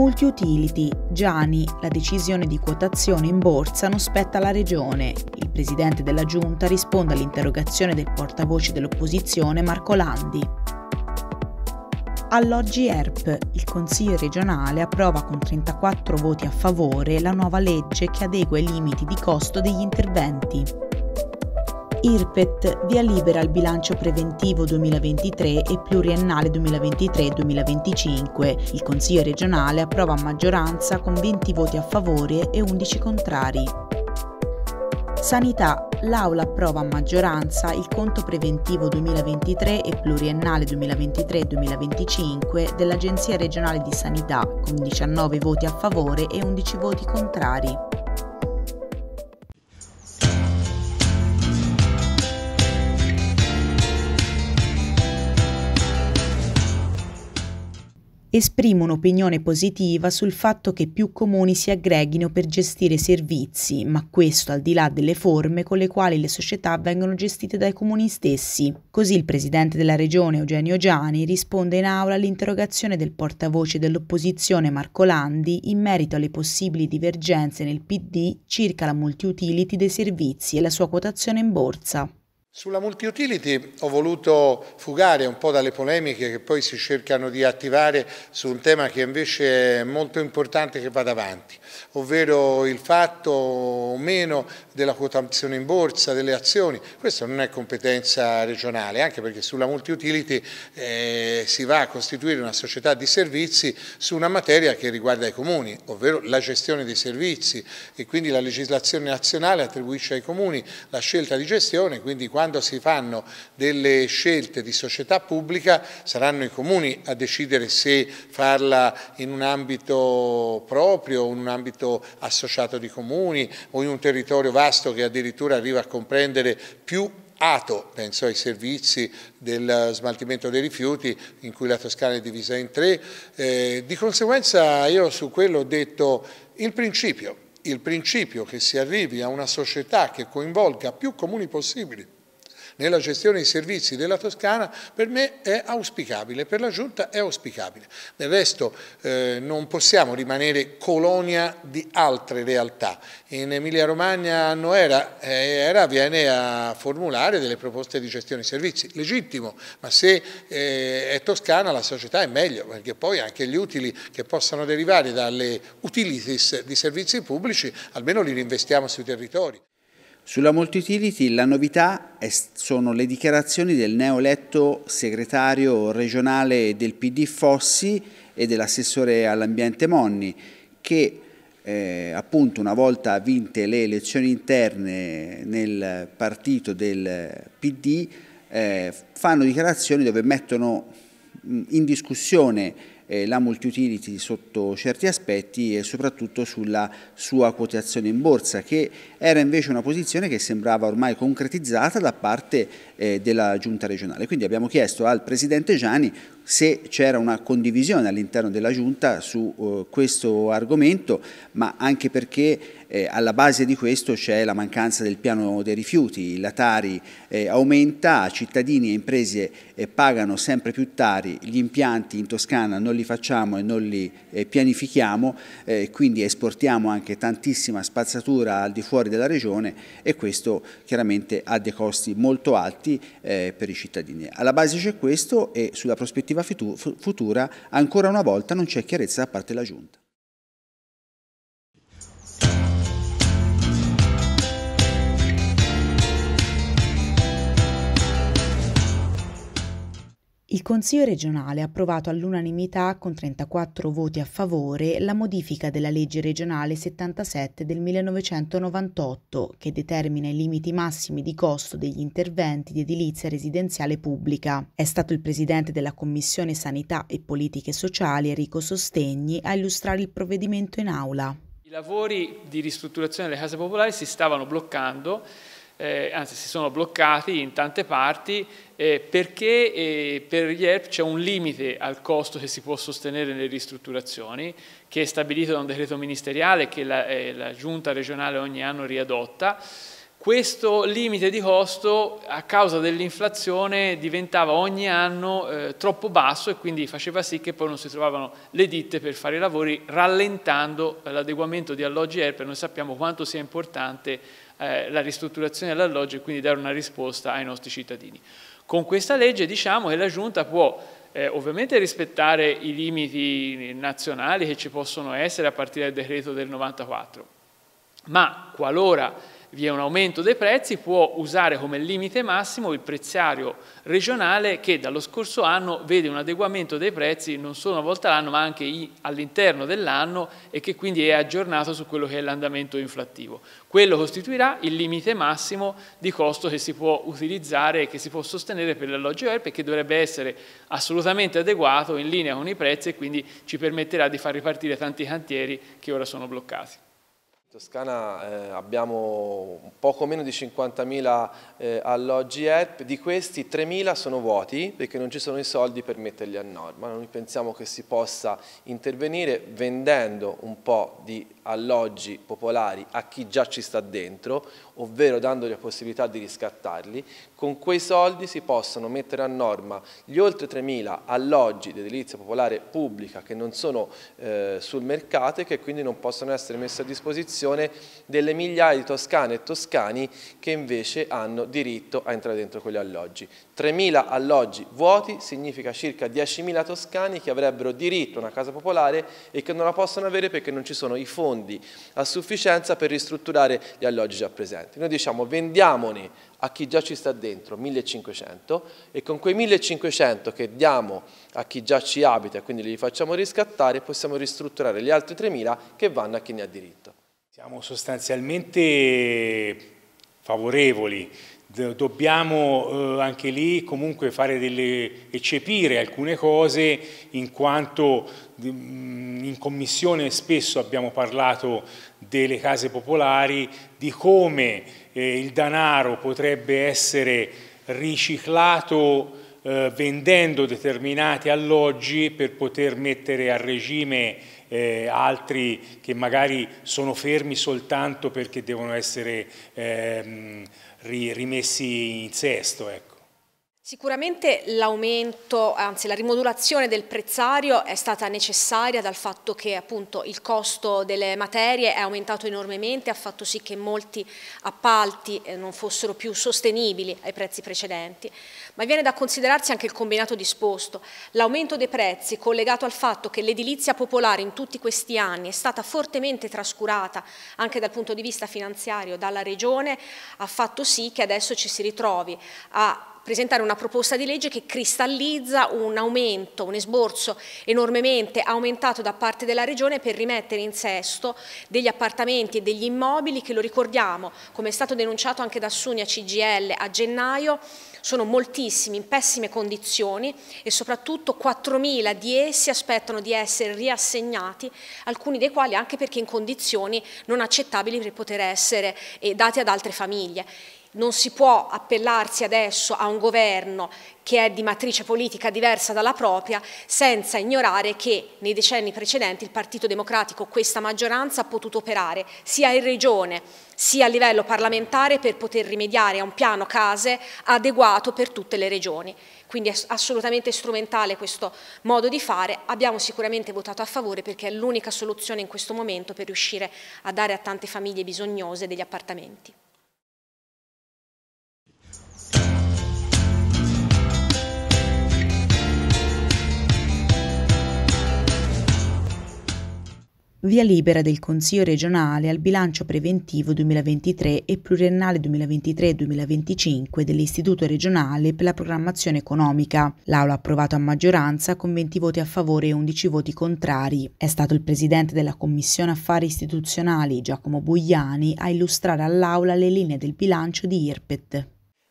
multi-utility, Gianni, la decisione di quotazione in borsa non spetta alla Regione. Il presidente della Giunta risponde all'interrogazione del portavoce dell'opposizione Marco Landi. All'oggi ERP, il Consiglio regionale approva con 34 voti a favore la nuova legge che adegua i limiti di costo degli interventi. IRPET via libera al bilancio preventivo 2023 e pluriennale 2023-2025. Il Consiglio regionale approva a maggioranza con 20 voti a favore e 11 contrari. Sanità. L'Aula approva a maggioranza il conto preventivo 2023 e pluriennale 2023-2025 dell'Agenzia regionale di sanità con 19 voti a favore e 11 voti contrari. esprime un'opinione positiva sul fatto che più comuni si aggreghino per gestire servizi, ma questo al di là delle forme con le quali le società vengono gestite dai comuni stessi. Così il presidente della regione Eugenio Giani risponde in aula all'interrogazione del portavoce dell'opposizione Marco Landi in merito alle possibili divergenze nel PD circa la multiutility dei servizi e la sua quotazione in borsa. Sulla multi-utility ho voluto fugare un po' dalle polemiche che poi si cercano di attivare su un tema che invece è molto importante che vada avanti, ovvero il fatto o meno della quotazione in borsa, delle azioni. Questa non è competenza regionale, anche perché sulla multi-utility eh, si va a costituire una società di servizi su una materia che riguarda i comuni, ovvero la gestione dei servizi e quindi la legislazione nazionale attribuisce ai comuni la scelta di gestione, quindi quando quando si fanno delle scelte di società pubblica saranno i comuni a decidere se farla in un ambito proprio, in un ambito associato di comuni o in un territorio vasto che addirittura arriva a comprendere più ATO, penso ai servizi del smaltimento dei rifiuti in cui la Toscana è divisa in tre, eh, di conseguenza io su quello ho detto il principio, il principio che si arrivi a una società che coinvolga più comuni possibili nella gestione dei servizi della Toscana per me è auspicabile, per la Giunta è auspicabile. Del resto eh, non possiamo rimanere colonia di altre realtà. In Emilia Romagna Noera eh, era, viene a formulare delle proposte di gestione dei servizi, legittimo, ma se eh, è Toscana la società è meglio, perché poi anche gli utili che possano derivare dalle utilities di servizi pubblici almeno li reinvestiamo sui territori. Sulla multi la novità è, sono le dichiarazioni del neoeletto segretario regionale del PD Fossi e dell'assessore all'ambiente Monni che eh, appunto una volta vinte le elezioni interne nel partito del PD eh, fanno dichiarazioni dove mettono in discussione eh, la multi-utility sotto certi aspetti e soprattutto sulla sua quotazione in borsa, che era invece una posizione che sembrava ormai concretizzata da parte eh, della giunta regionale. Quindi abbiamo chiesto al Presidente Gianni se c'era una condivisione all'interno della Giunta su uh, questo argomento, ma anche perché eh, alla base di questo c'è la mancanza del piano dei rifiuti, la Tari eh, aumenta, cittadini e imprese eh, pagano sempre più Tari, gli impianti in Toscana non li facciamo e non li eh, pianifichiamo, eh, quindi esportiamo anche tantissima spazzatura al di fuori della regione e questo chiaramente ha dei costi molto alti per i cittadini. Alla base c'è questo e sulla prospettiva normativa futura ancora una volta non c'è chiarezza da parte della Giunta. Il Consiglio regionale ha approvato all'unanimità, con 34 voti a favore, la modifica della legge regionale 77 del 1998, che determina i limiti massimi di costo degli interventi di edilizia residenziale pubblica. È stato il presidente della Commissione Sanità e Politiche Sociali, Enrico Sostegni, a illustrare il provvedimento in aula. I lavori di ristrutturazione delle case popolari si stavano bloccando eh, anzi si sono bloccati in tante parti eh, perché eh, per gli ERP c'è un limite al costo che si può sostenere nelle ristrutturazioni che è stabilito da un decreto ministeriale che la, eh, la giunta regionale ogni anno riadotta. Questo limite di costo a causa dell'inflazione diventava ogni anno eh, troppo basso e quindi faceva sì che poi non si trovavano le ditte per fare i lavori rallentando eh, l'adeguamento di alloggi ERP noi sappiamo quanto sia importante eh, la ristrutturazione dell'alloggio e quindi dare una risposta ai nostri cittadini. Con questa legge diciamo che la Giunta può eh, ovviamente rispettare i limiti nazionali che ci possono essere a partire dal decreto del 94, ma qualora vi è un aumento dei prezzi, può usare come limite massimo il prezzario regionale che dallo scorso anno vede un adeguamento dei prezzi non solo una volta all'anno ma anche all'interno dell'anno e che quindi è aggiornato su quello che è l'andamento inflattivo. Quello costituirà il limite massimo di costo che si può utilizzare e che si può sostenere per l'alloggio ERP e che dovrebbe essere assolutamente adeguato in linea con i prezzi e quindi ci permetterà di far ripartire tanti cantieri che ora sono bloccati. In Toscana eh, abbiamo poco meno di 50.000 eh, alloggi ERP, di questi 3.000 sono vuoti perché non ci sono i soldi per metterli a norma. Noi pensiamo che si possa intervenire vendendo un po' di alloggi popolari a chi già ci sta dentro, ovvero dandogli la possibilità di riscattarli, con quei soldi si possono mettere a norma gli oltre 3.000 alloggi di edilizia popolare pubblica che non sono eh, sul mercato e che quindi non possono essere messi a disposizione delle migliaia di toscane e toscani che invece hanno diritto a entrare dentro quegli alloggi. 3.000 alloggi vuoti significa circa 10.000 toscani che avrebbero diritto a una casa popolare e che non la possono avere perché non ci sono i fondi fondi a sufficienza per ristrutturare gli alloggi già presenti. Noi diciamo vendiamone a chi già ci sta dentro 1500 e con quei 1500 che diamo a chi già ci abita, e quindi li facciamo riscattare, possiamo ristrutturare gli altri 3000 che vanno a chi ne ha diritto. Siamo sostanzialmente favorevoli eh, dobbiamo eh, anche lì comunque fare delle, eccepire alcune cose in quanto mm, in commissione spesso abbiamo parlato delle case popolari, di come eh, il danaro potrebbe essere riciclato eh, vendendo determinati alloggi per poter mettere a regime eh, altri che magari sono fermi soltanto perché devono essere ehm, rimessi in sesto. Ecco. Sicuramente l'aumento, anzi la rimodulazione del prezzario è stata necessaria dal fatto che appunto il costo delle materie è aumentato enormemente, ha fatto sì che molti appalti eh, non fossero più sostenibili ai prezzi precedenti, ma viene da considerarsi anche il combinato disposto. L'aumento dei prezzi collegato al fatto che l'edilizia popolare in tutti questi anni è stata fortemente trascurata anche dal punto di vista finanziario dalla Regione, ha fatto sì che adesso ci si ritrovi a presentare una proposta di legge che cristallizza un aumento, un esborso enormemente aumentato da parte della Regione per rimettere in sesto degli appartamenti e degli immobili che lo ricordiamo, come è stato denunciato anche da Sunia CGL a gennaio, sono moltissimi, in pessime condizioni e soprattutto 4.000 di essi aspettano di essere riassegnati, alcuni dei quali anche perché in condizioni non accettabili per poter essere eh, dati ad altre famiglie. Non si può appellarsi adesso a un governo che è di matrice politica diversa dalla propria senza ignorare che nei decenni precedenti il Partito Democratico, questa maggioranza, ha potuto operare sia in regione sia a livello parlamentare per poter rimediare a un piano case adeguato per tutte le regioni. Quindi è assolutamente strumentale questo modo di fare, abbiamo sicuramente votato a favore perché è l'unica soluzione in questo momento per riuscire a dare a tante famiglie bisognose degli appartamenti. Via libera del Consiglio regionale al bilancio preventivo 2023 e pluriennale 2023-2025 dell'Istituto regionale per la programmazione economica. L'Aula ha approvato a maggioranza con 20 voti a favore e 11 voti contrari. È stato il presidente della Commissione Affari Istituzionali, Giacomo Bugliani, a illustrare all'Aula le linee del bilancio di IRPET.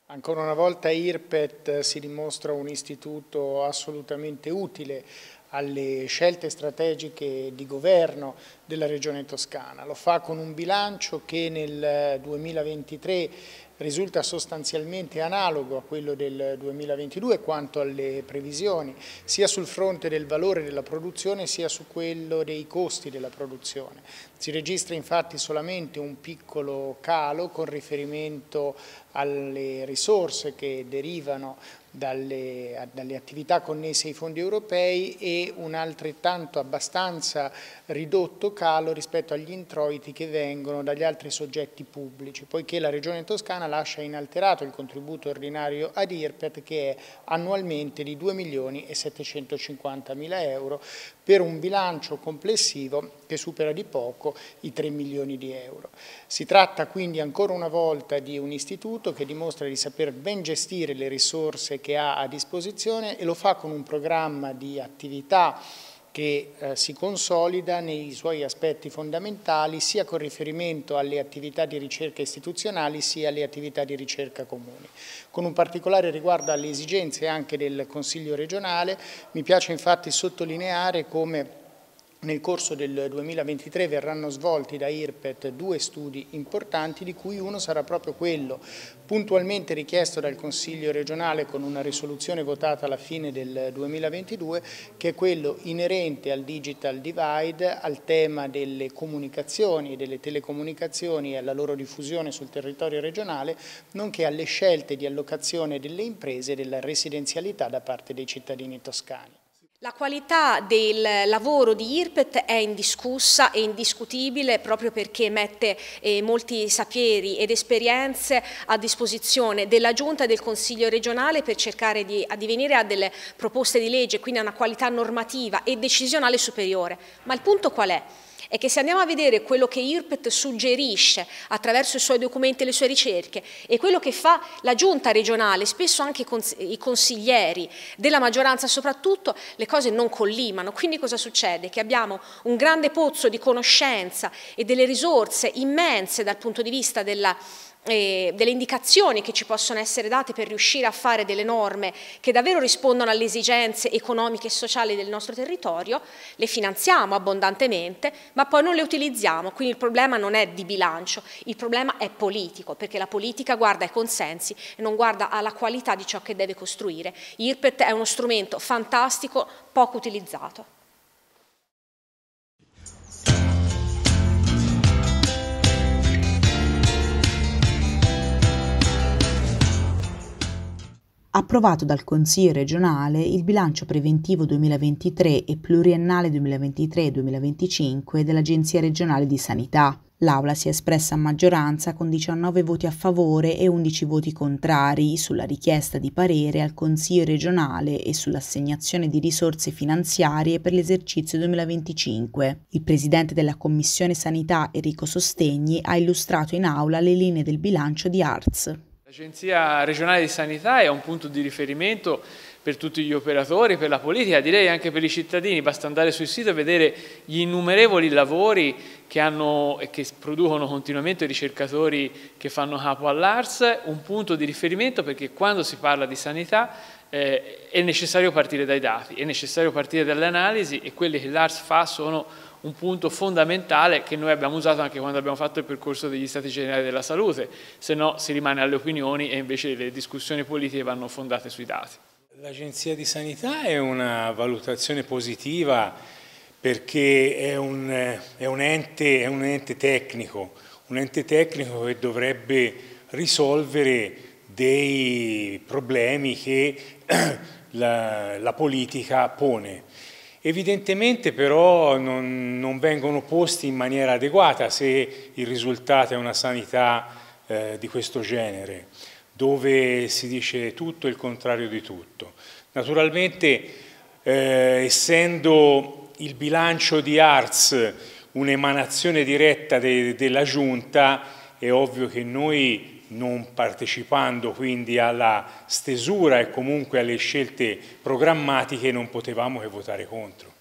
Ancora una volta IRPET si dimostra un istituto assolutamente utile alle scelte strategiche di governo della Regione Toscana. Lo fa con un bilancio che nel 2023 eh, risulta sostanzialmente analogo a quello del 2022 quanto alle previsioni, sia sul fronte del valore della produzione sia su quello dei costi della produzione. Si registra infatti solamente un piccolo calo con riferimento alle risorse che derivano dalle, dalle, attività connesse ai fondi europei e un altrettanto abbastanza ridotto calo rispetto agli introiti che vengono dagli altri soggetti pubblici, poiché la Regione Toscana lascia inalterato il contributo ordinario ad IRPET che è annualmente di 2 milioni e 750 mila euro per un bilancio complessivo che supera di poco i 3 milioni di euro. Si tratta quindi ancora una volta di un istituto che dimostra di saper ben gestire le risorse che ha a disposizione e lo fa con un programma di attività che eh, si consolida nei suoi aspetti fondamentali sia con riferimento alle attività di ricerca istituzionali sia alle attività di ricerca comuni. Con un particolare riguardo alle esigenze anche del Consiglio regionale, mi piace infatti sottolineare come nel corso del 2023 verranno svolti da IRPET due studi importanti di cui uno sarà proprio quello puntualmente richiesto dal Consiglio regionale con una risoluzione votata alla fine del 2022 che è quello inerente al digital divide, al tema delle comunicazioni e delle telecomunicazioni e alla loro diffusione sul territorio regionale nonché alle scelte di allocazione delle imprese e della residenzialità da parte dei cittadini toscani. La qualità del lavoro di IRPET è indiscussa e indiscutibile proprio perché mette eh, molti sapieri ed esperienze a disposizione della Giunta e del Consiglio regionale per cercare di addivenire a delle proposte di legge, quindi a una qualità normativa e decisionale superiore. Ma il punto qual è? è che se andiamo a vedere quello che IRPET suggerisce attraverso i suoi documenti e le sue ricerche e quello che fa la giunta regionale, spesso anche i consiglieri della maggioranza soprattutto, le cose non collimano. Quindi cosa succede? Che abbiamo un grande pozzo di conoscenza e delle risorse immense dal punto di vista della delle indicazioni che ci possono essere date per riuscire a fare delle norme che davvero rispondano alle esigenze economiche e sociali del nostro territorio, le finanziamo abbondantemente, ma poi non le utilizziamo. Quindi il problema non è di bilancio, il problema è politico, perché la politica guarda ai consensi e non guarda alla qualità di ciò che deve costruire. IRPET è uno strumento fantastico, poco utilizzato. approvato dal Consiglio regionale il bilancio preventivo 2023 e pluriennale 2023-2025 dell'Agenzia regionale di sanità. L'Aula si è espressa a maggioranza con 19 voti a favore e 11 voti contrari sulla richiesta di parere al Consiglio regionale e sull'assegnazione di risorse finanziarie per l'esercizio 2025. Il Presidente della Commissione Sanità Enrico Sostegni ha illustrato in Aula le linee del bilancio di Arts. L'Agenzia regionale di sanità è un punto di riferimento per tutti gli operatori, per la politica, direi anche per i cittadini, basta andare sul sito e vedere gli innumerevoli lavori che, hanno, che producono continuamente i ricercatori che fanno capo all'ARS, un punto di riferimento perché quando si parla di sanità eh, è necessario partire dai dati, è necessario partire dalle analisi e quelli che l'ARS fa sono un punto fondamentale che noi abbiamo usato anche quando abbiamo fatto il percorso degli stati generali della salute, se no si rimane alle opinioni e invece le discussioni politiche vanno fondate sui dati. L'Agenzia di Sanità è una valutazione positiva perché è un, è un, ente, è un ente tecnico, un ente tecnico che dovrebbe risolvere dei problemi che la, la politica pone. Evidentemente però non, non, vengono posti in maniera adeguata se il risultato è una sanità eh, di questo genere, dove si dice tutto il contrario di tutto. Naturalmente, eh, essendo il bilancio di ARS un'emanazione diretta de, della Giunta, è ovvio che noi non partecipando quindi alla stesura e comunque alle scelte programmatiche non potevamo che votare contro.